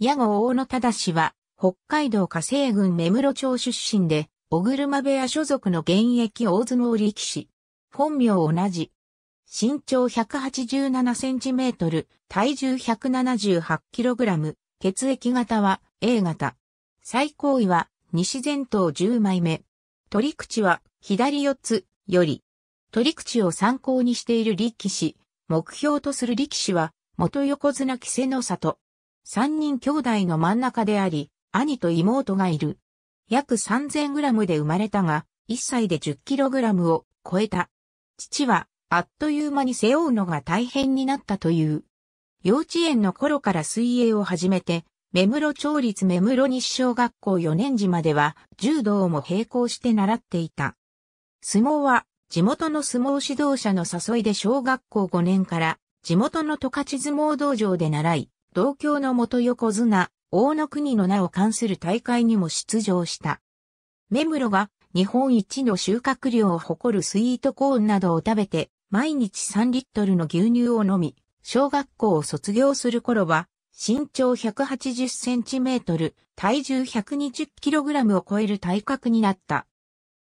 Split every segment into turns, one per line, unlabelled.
矢後大野忠は、北海道火星郡目室町出身で、小車部屋所属の現役大相撲力士。本名同じ。身長187センチメートル、体重178キログラム、血液型は A 型。最高位は西前頭10枚目。取り口は左四つより。取り口を参考にしている力士、目標とする力士は、元横綱稀勢の里。三人兄弟の真ん中であり、兄と妹がいる。約三千グラムで生まれたが、一歳で十キログラムを超えた。父は、あっという間に背負うのが大変になったという。幼稚園の頃から水泳を始めて、目室町立目室西小学校四年時までは、柔道も並行して習っていた。相撲は、地元の相撲指導者の誘いで小学校五年から、地元の十勝相撲道場で習い、同郷の元横綱、大野国の名を冠する大会にも出場した。目室が日本一の収穫量を誇るスイートコーンなどを食べて、毎日3リットルの牛乳を飲み、小学校を卒業する頃は、身長180センチメートル、体重120キログラムを超える体格になった。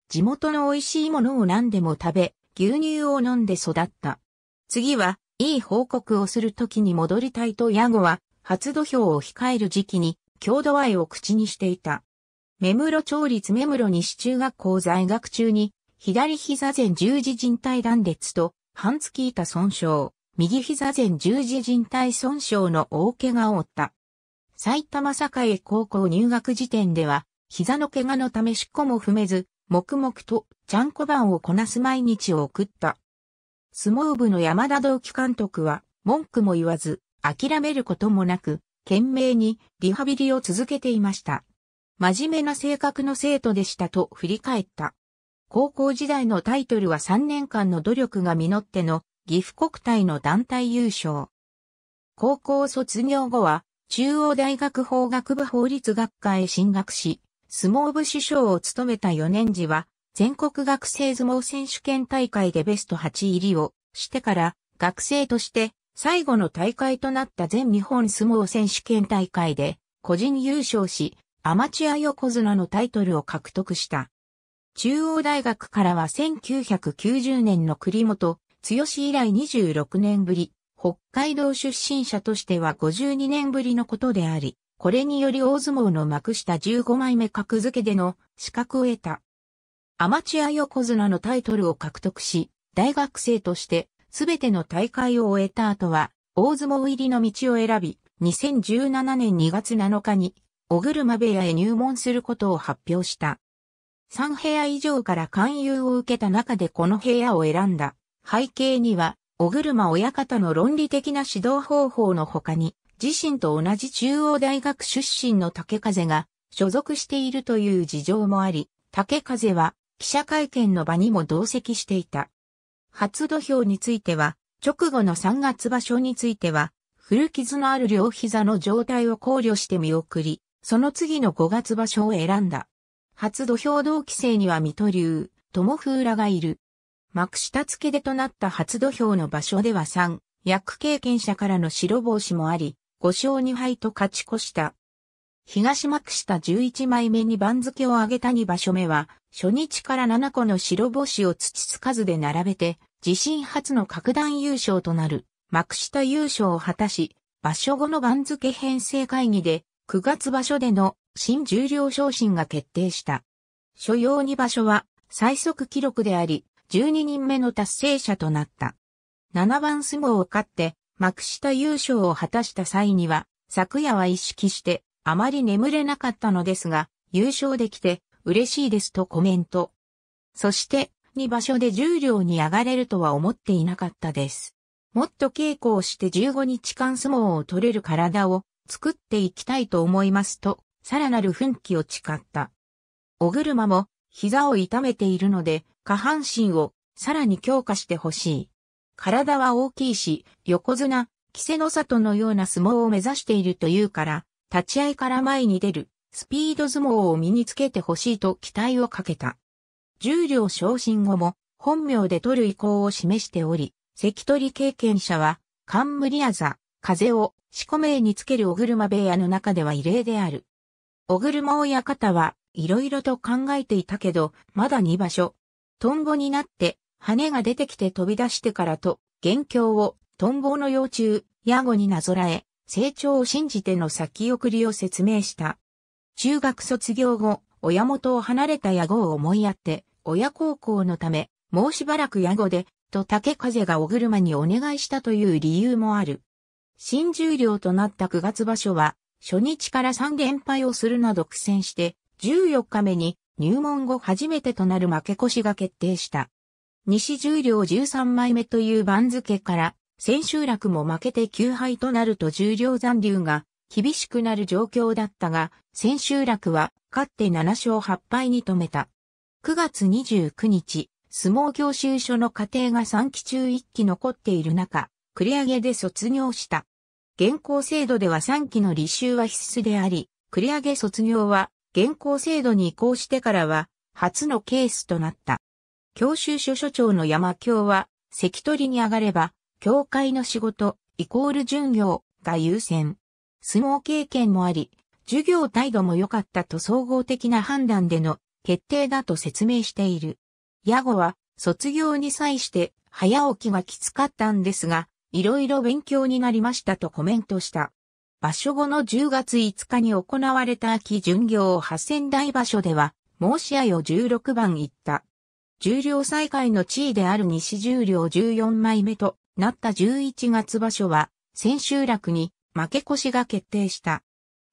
地元の美味しいものを何でも食べ、牛乳を飲んで育った。次は、いい報告をする時に戻りたいとヤゴは、初土俵を控える時期に、郷土愛を口にしていた。目室町立目室西中学校在学中に、左膝前十字靭帯断裂と、半月板損傷、右膝前十字靭帯損傷の大怪我を負った。埼玉栄高校入学時点では、膝の怪我のためしっこも踏めず、黙々とちゃんこ番をこなす毎日を送った。相撲部の山田同期監督は、文句も言わず、諦めることもなく、懸命にリハビリを続けていました。真面目な性格の生徒でしたと振り返った。高校時代のタイトルは3年間の努力が実っての岐阜国体の団体優勝。高校卒業後は中央大学法学部法律学科へ進学し、相撲部首相を務めた4年時は全国学生相撲選手権大会でベスト8入りをしてから、学生として最後の大会となった全日本相撲選手権大会で個人優勝し、アマチュア横綱のタイトルを獲得した。中央大学からは1990年の栗本剛以来26年ぶり、北海道出身者としては52年ぶりのことであり、これにより大相撲の幕下15枚目格付けでの資格を得た。アマチュア横綱のタイトルを獲得し、大学生としてすべての大会を終えた後は、大相撲入りの道を選び、2017年2月7日に、小車部屋へ入門することを発表した。3部屋以上から勧誘を受けた中でこの部屋を選んだ。背景には、小車親方の論理的な指導方法の他に、自身と同じ中央大学出身の竹風が所属しているという事情もあり、竹風は記者会見の場にも同席していた。初土俵については、直後の3月場所については、古傷のある両膝の状態を考慮して見送り、その次の5月場所を選んだ。初土俵同期生には水戸流、友風らがいる。幕下付けでとなった初土俵の場所では3、役経験者からの白帽子もあり、5勝2敗と勝ち越した。東幕下11枚目に番付を上げた2場所目は、初日から7個の白星を土つかずで並べて、自身初の格段優勝となる、幕下優勝を果たし、場所後の番付編成会議で、9月場所での新重量昇進が決定した。所要2場所は最速記録であり、12人目の達成者となった。7番相撲を勝って、幕下優勝を果たした際には、昨夜は意識して、あまり眠れなかったのですが、優勝できて嬉しいですとコメント。そして、2場所で10両に上がれるとは思っていなかったです。もっと稽古をして15日間相撲を取れる体を作っていきたいと思いますと、さらなる奮起を誓った。お車も膝を痛めているので、下半身をさらに強化してほしい。体は大きいし、横綱、稀勢の里のような相撲を目指しているというから、立ち合いから前に出る、スピード相撲を身につけてほしいと期待をかけた。重量昇進後も、本名で取る意向を示しており、関取経験者は、冠あざ、風を、四個名につける小車部屋の中では異例である。小車親方は、いろいろと考えていたけど、まだ2場所。トンボになって、羽が出てきて飛び出してからと、元凶を、トンボの幼虫、ヤゴになぞらえ、成長を信じての先送りを説明した。中学卒業後、親元を離れた野号を思いやって、親孝行のため、もうしばらく野号で、と竹風がお車にお願いしたという理由もある。新十両となった9月場所は、初日から3連敗をするなど苦戦して、14日目に入門後初めてとなる負け越しが決定した。西十両13枚目という番付から千秋楽も負けて9敗となると重量残留が厳しくなる状況だったが、千秋楽は勝って7勝8敗に止めた。9月29日、相撲教習所の家庭が3期中1期残っている中、繰り上げで卒業した。現行制度では3期の履修は必須であり、繰り上げ卒業は現行制度に移行してからは初のケースとなった。教習所所長の山京は、関取に上がれば、教会の仕事、イコール巡業が優先。相撲経験もあり、授業態度も良かったと総合的な判断での決定だと説明している。矢後は卒業に際して早起きがきつかったんですが、いろいろ勉強になりましたとコメントした。場所後の10月5日に行われた秋巡業八千台場所では、申し合いを16番行った。重量再開の地位である西重量14枚目となった11月場所は、千秋楽に負け越しが決定した。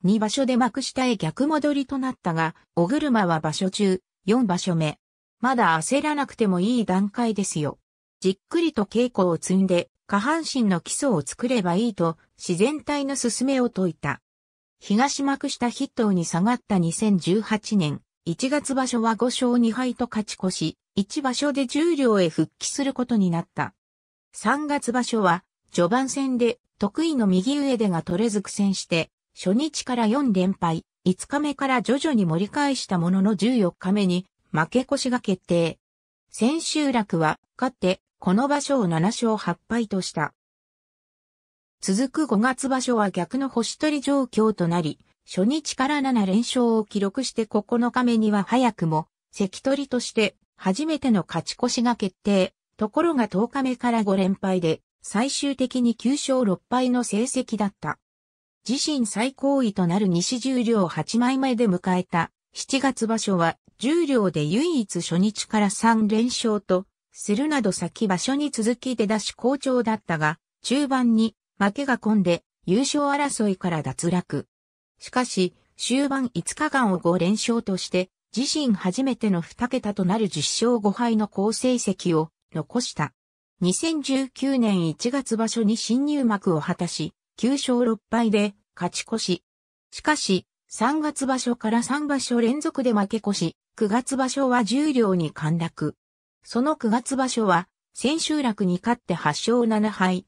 2場所で幕下へ逆戻りとなったが、小車は場所中、4場所目。まだ焦らなくてもいい段階ですよ。じっくりと稽古を積んで、下半身の基礎を作ればいいと、自然体の進めを説いた。東幕下筆頭に下がった2018年、1月場所は5勝2敗と勝ち越し、1場所で重両へ復帰することになった。3月場所は、序盤戦で得意の右上手が取れず苦戦して、初日から4連敗、5日目から徐々に盛り返したものの14日目に負け越しが決定。千秋楽は勝って、この場所を7勝8敗とした。続く5月場所は逆の星取り状況となり、初日から7連勝を記録して9日目には早くも、関取として初めての勝ち越しが決定。ところが10日目から5連敗で、最終的に9勝6敗の成績だった。自身最高位となる西十両8枚目で迎えた7月場所は十両で唯一初日から3連勝とするなど先場所に続き出だし好調だったが中盤に負けが込んで優勝争いから脱落。しかし終盤5日間を5連勝として自身初めての2桁となる10勝5敗の好成績を残した。2019年1月場所に新入幕を果たし、9勝6敗で勝ち越し。しかし、3月場所から3場所連続で負け越し、9月場所は重量両に陥落。その9月場所は、千秋楽に勝って8勝7敗。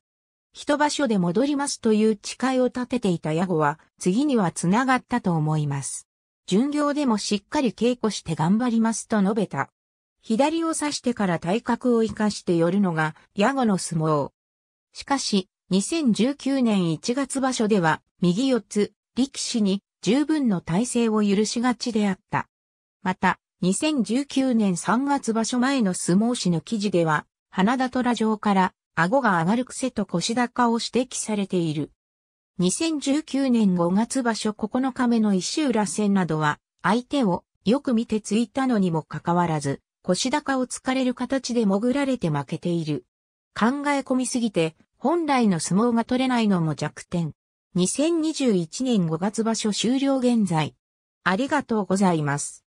一場所で戻りますという誓いを立てていた矢後は、次には繋がったと思います。巡業でもしっかり稽古して頑張りますと述べた。左を刺してから体格を生かして寄るのが、矢後の相撲。しかし、2019年1月場所では、右四つ、力士に十分の体勢を許しがちであった。また、2019年3月場所前の相撲誌の記事では、花田虎城から顎が上がる癖と腰高を指摘されている。2019年5月場所9日目の石浦戦などは、相手をよく見てついたのにもかかわらず、腰高を突かれる形で潜られて負けている。考え込みすぎて、本来の相撲が取れないのも弱点。2021年5月場所終了現在。ありがとうございます。